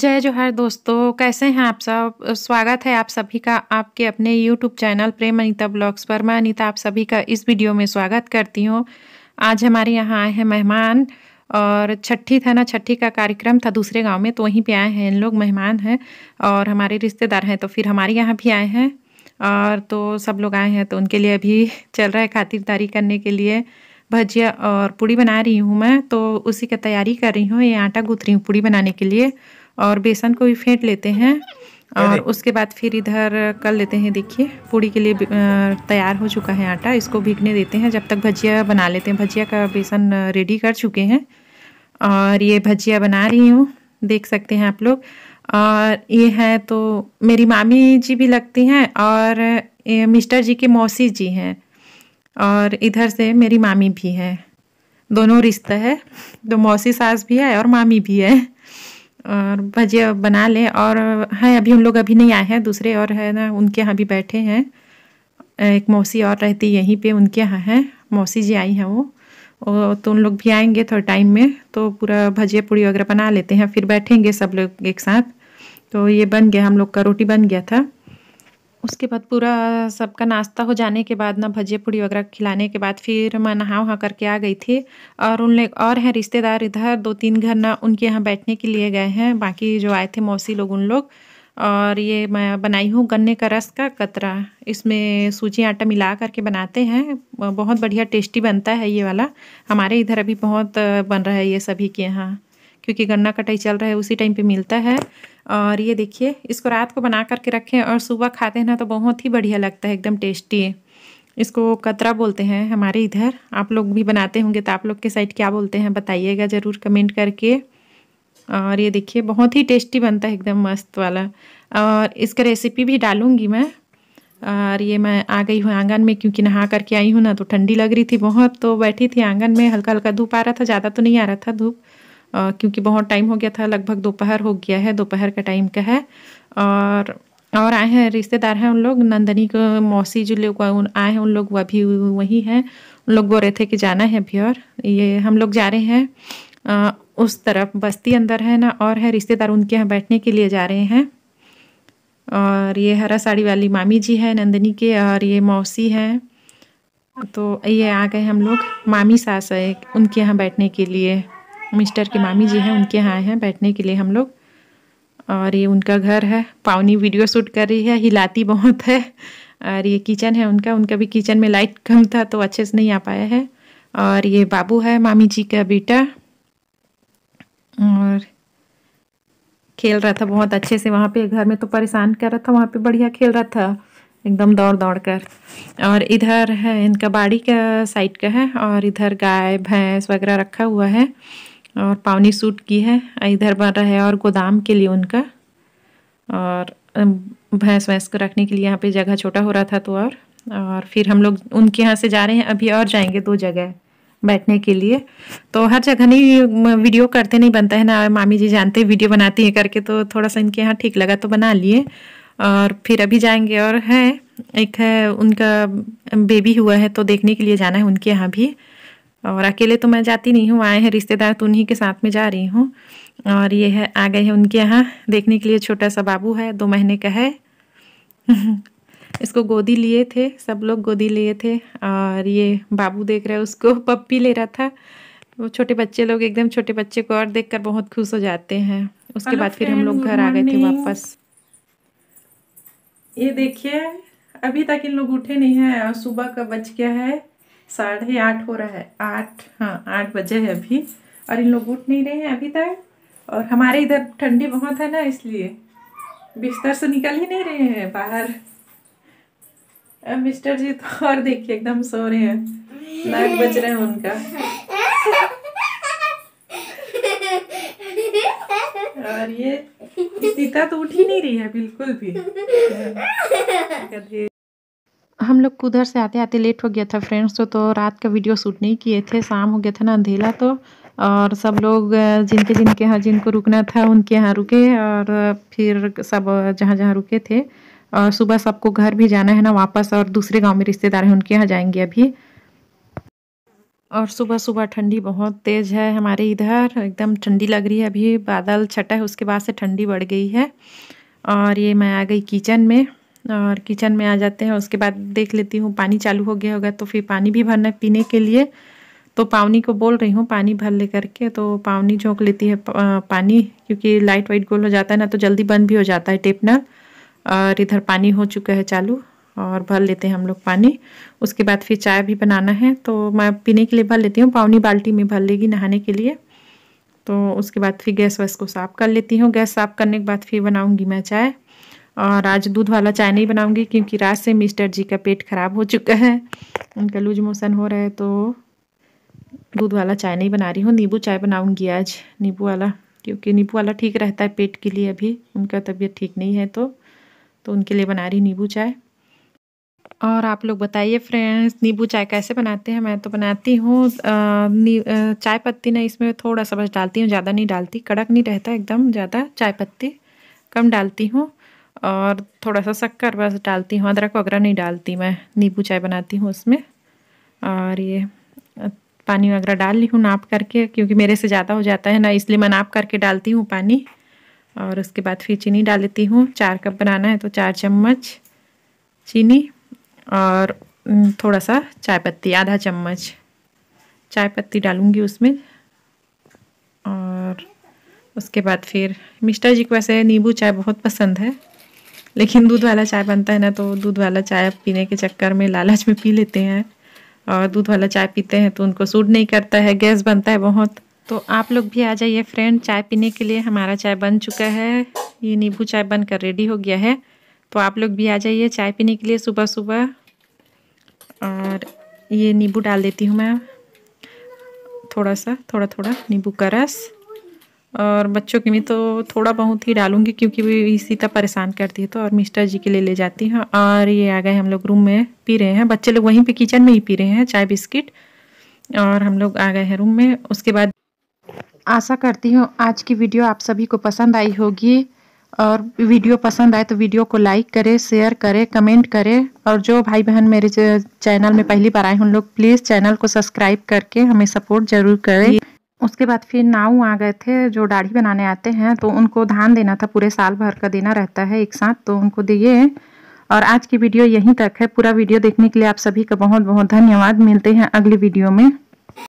जय जोहर दोस्तों कैसे हैं आप सब स्वागत है आप सभी का आपके अपने YouTube channel Prem Anita vlogs पर मैं अनिता आप सभी का इस वीडियो में स्वागत करती हूँ आज हमारे यहाँ आए हैं मेहमान और छठी था ना छठी का कार्यक्रम था दूसरे गांव में तो वहीं पे आए हैं इन लोग मेहमान हैं और हमारे रिश्तेदार हैं तो फिर हमारे यहाँ भी आए हैं और तो सब लोग आए हैं तो उनके लिए अभी चल रहा है खातिरदारी करने के लिए भजिया और पूड़ी बना रही हूँ मैं तो उसी का तैयारी कर रही हूँ ये आटा गूँथ रही हूँ पूड़ी बनाने के लिए और बेसन को भी फेंट लेते हैं और उसके बाद फिर इधर कर लेते हैं देखिए पूड़ी के लिए तैयार हो चुका है आटा इसको भीगने देते हैं जब तक भजिया बना लेते हैं भजिया का बेसन रेडी कर चुके हैं और ये भजिया बना रही हूँ देख सकते हैं आप लोग और ये है तो मेरी मामी जी भी लगती हैं और मिस्टर जी के मौसी जी हैं और इधर से मेरी मामी भी है दोनों रिश्ता है तो मौसी सास भी है और मामी भी है और भजिया बना लें और है अभी उन लोग अभी नहीं आए हैं दूसरे और है ना उनके यहाँ भी बैठे हैं एक मौसी और रहती यहीं पे उनके यहाँ है मौसी जी आई हैं वो और तो उन लोग भी आएंगे थोड़े टाइम में तो पूरा भजिया पूड़ी वगैरह बना लेते हैं फिर बैठेंगे सब लोग एक साथ तो ये बन गया हम लोग का रोटी बन गया था उसके बाद पूरा सबका नाश्ता हो जाने के बाद ना भजिया पूड़ी वगैरह खिलाने के बाद फिर मैं नहा वहाँ करके आ गई थी और उन लोग और हैं रिश्तेदार इधर दो तीन घर ना उनके यहाँ बैठने के लिए गए हैं बाकी जो आए थे मौसी लोग उन लोग और ये मैं बनाई हूँ गन्ने का रस का कतरा इसमें सूजी आटा मिला करके बनाते हैं बहुत बढ़िया टेस्टी बनता है ये वाला हमारे इधर अभी बहुत बन रहा है ये सभी के यहाँ क्योंकि गन्ना कटाई चल रहा है उसी टाइम पे मिलता है और ये देखिए इसको रात को बना करके रखें और सुबह खाते हैं ना तो बहुत ही बढ़िया लगता है एकदम टेस्टी है इसको कतरा बोलते हैं हमारे इधर आप लोग भी बनाते होंगे तो आप लोग के साइड क्या बोलते हैं बताइएगा ज़रूर कमेंट करके और ये देखिए बहुत ही टेस्टी बनता है एकदम मस्त वाला और इसका रेसिपी भी डालूँगी मैं और ये मैं आ गई हूँ आंगन में क्योंकि नहा करके आई हूँ ना तो ठंडी लग रही थी बहुत तो बैठी थी आंगन में हल्का हल्का धूप आ रहा था ज़्यादा तो नहीं आ रहा था धूप क्योंकि बहुत टाइम हो गया था लगभग दोपहर हो गया है दोपहर का टाइम का है और और आए हैं रिश्तेदार हैं उन लोग नंदनी को मौसी जो लोग आए हैं उन लोग वह भी हैं उन लोग बोल रहे थे कि जाना है अभी और ये हम लोग जा रहे हैं उस तरफ बस्ती अंदर है ना और है रिश्तेदार उनके यहाँ बैठने के लिए जा रहे हैं और ये हरा साड़ी वाली मामी जी है नंदनी के और ये मौसी हैं तो ये आ गए हम लोग मामी सास है उनके यहाँ बैठने के लिए मिस्टर के मामी जी हैं उनके यहाँ हैं बैठने के लिए हम लोग और ये उनका घर है पावनी वीडियो शूट कर रही है हिलाती बहुत है और ये किचन है उनका उनका भी किचन में लाइट कम था तो अच्छे से नहीं आ पाया है और ये बाबू है मामी जी का बेटा और खेल रहा था बहुत अच्छे से वहाँ पे घर में तो परेशान कर रहा था वहाँ पे बढ़िया खेल रहा था एकदम दौड़ दौड़ कर और इधर है इनका बाड़ी का साइड का है और इधर गाय भैंस वगैरह रखा हुआ है और पावनी सूट की है इधर बन रहा है और गोदाम के लिए उनका और भैंस वैंस को रखने के लिए यहाँ पे जगह छोटा हो रहा था तो और और फिर हम लोग उनके यहाँ से जा रहे हैं अभी और जाएंगे दो जगह बैठने के लिए तो हर जगह नहीं वीडियो करते नहीं बनता है ना मामी जी जानते हैं वीडियो बनाती हैं करके तो थोड़ा सा इनके यहाँ ठीक लगा तो बना लिए और फिर अभी जाएंगे और है एक है उनका बेबी हुआ है तो देखने के लिए जाना है उनके यहाँ भी और अकेले तो मैं जाती नहीं हूँ आए हैं रिश्तेदार तो उन्हीं के साथ में जा रही हूँ और ये है आ गए हैं उनके यहाँ देखने के लिए छोटा सा बाबू है दो महीने का है इसको गोदी लिए थे सब लोग गोदी लिए थे और ये बाबू देख रहे उसको पप्पी ले रहा था वो छोटे बच्चे लोग एकदम छोटे बच्चे को और देखकर बहुत खुश हो जाते हैं उसके बाद फिर हम लोग घर आ गए थे वापस ये देखिए अभी तक इन लोग उठे नहीं हैं सुबह का बच गया है साढ़े आठ हो रहा है आठ हाँ आठ बजे है अभी और इन लोग उठ नहीं रहे हैं अभी तक और हमारे इधर ठंडी बहुत है ना इसलिए बिस्तर से निकल ही नहीं रहे हैं बाहर अब मिस्टर जी तो और देखिए एकदम सो रहे हैं नाक बज रहे हैं उनका और ये सीता तो उठ ही नहीं रही है बिल्कुल भी हाँ। हम लोग उधर से आते आते लेट हो गया था फ्रेंड्स तो तो रात का वीडियो शूट नहीं किए थे शाम हो गया था ना अंधेला तो और सब लोग जिनके जिनके यहाँ जिनको रुकना था उनके यहाँ रुके और फिर सब जहाँ जहाँ रुके थे और सुबह सबको घर भी जाना है ना वापस और दूसरे गांव में रिश्तेदार हैं उनके यहाँ जाएंगे अभी और सुबह सुबह ठंडी बहुत तेज़ है हमारे इधर एकदम ठंडी लग रही है अभी बादल छटा है उसके बाद से ठंडी बढ़ गई है और ये मैं आ गई किचन में और किचन में आ जाते हैं उसके बाद देख लेती हूँ पानी चालू हो गया होगा तो फिर पानी भी भरना पीने के लिए तो पावनी को बोल रही हूँ पानी भर ले करके तो पावनी झोंक लेती है पानी क्योंकि लाइट वाइट गोल हो जाता है ना तो जल्दी बंद भी हो जाता है टेपनर और इधर पानी हो चुका है चालू और भर लेते हैं हम लोग पानी उसके बाद फिर चाय भी बनाना है तो मैं पीने के लिए भर लेती हूँ पावनी बाल्टी में भर लेगी नहाने के लिए तो उसके बाद फिर गैस वैस को साफ़ कर लेती हूँ गैस साफ़ करने के बाद फिर बनाऊँगी मैं चाय और आज दूध वाला चाय नहीं बनाऊंगी क्योंकि रात से मिस्टर जी का पेट खराब हो चुका है उनका लूज मोशन हो रहा है तो दूध वाला चाय नहीं बना रही हूँ नींबू चाय बनाऊंगी आज नींबू वाला क्योंकि नींबू वाला ठीक रहता है पेट के लिए अभी उनका तबीयत ठीक नहीं है तो तो उनके लिए बना रही नींबू चाय और आप लोग बताइए फ्रेंड्स नींबू चाय कैसे बनाते हैं मैं तो बनाती हूँ चाय पत्ती ना इसमें थोड़ा सा बस डालती हूँ ज़्यादा नहीं डालती कड़क नहीं रहता एकदम ज़्यादा चाय पत्ती कम डालती हूँ और थोड़ा सा शक्कर बस डालती हूँ अदरक वगैरह नहीं डालती मैं नींबू चाय बनाती हूँ उसमें और ये पानी वगैरह डाल ली हूँ नाप करके क्योंकि मेरे से ज़्यादा हो जाता है ना इसलिए मैं नाप करके डालती हूँ पानी और उसके बाद फिर चीनी डाल लेती हूँ चार कप बनाना है तो चार चम्मच चीनी और थोड़ा सा चाय पत्ती आधा चम्मच चाय पत्ती डालूँगी उसमें और उसके बाद फिर मिस्टर जी को वैसे नींबू चाय बहुत पसंद है लेकिन दूध वाला चाय बनता है ना तो दूध वाला चाय पीने के चक्कर में लालच में पी लेते हैं और दूध वाला चाय पीते हैं तो उनको सूट नहीं करता है गैस बनता है बहुत तो आप लोग भी आ जाइए फ्रेंड चाय पीने के लिए हमारा चाय बन चुका है ये नींबू चाय बनकर रेडी हो गया है तो आप लोग भी आ जाइए चाय पीने के लिए सुबह सुबह और ये नींबू डाल देती हूँ मैं थोड़ा सा थोड़ा थोड़ा नींबू का रस और बच्चों के भी तो थोड़ा बहुत ही डालूंगी क्योंकि वो सीता परेशान करती है तो और मिस्टर जी के लिए ले जाती हूँ और ये आ गए हम लोग रूम में पी रहे हैं बच्चे लोग वहीं पे किचन में ही पी रहे हैं चाय बिस्किट और हम लोग आ गए हैं रूम में उसके बाद आशा करती हूँ आज की वीडियो आप सभी को पसंद आई होगी और वीडियो पसंद आए तो वीडियो को लाइक करें शेयर करें कमेंट करें और जो भाई बहन मेरे चैनल में पहली बार आए उन लोग प्लीज़ चैनल को सब्सक्राइब करके हमें सपोर्ट ज़रूर करें उसके बाद फिर नाऊ आ गए थे जो दाढ़ी बनाने आते हैं तो उनको धान देना था पूरे साल भर का देना रहता है एक साथ तो उनको दिए और आज की वीडियो यहीं तक है पूरा वीडियो देखने के लिए आप सभी का बहुत बहुत धन्यवाद मिलते हैं अगली वीडियो में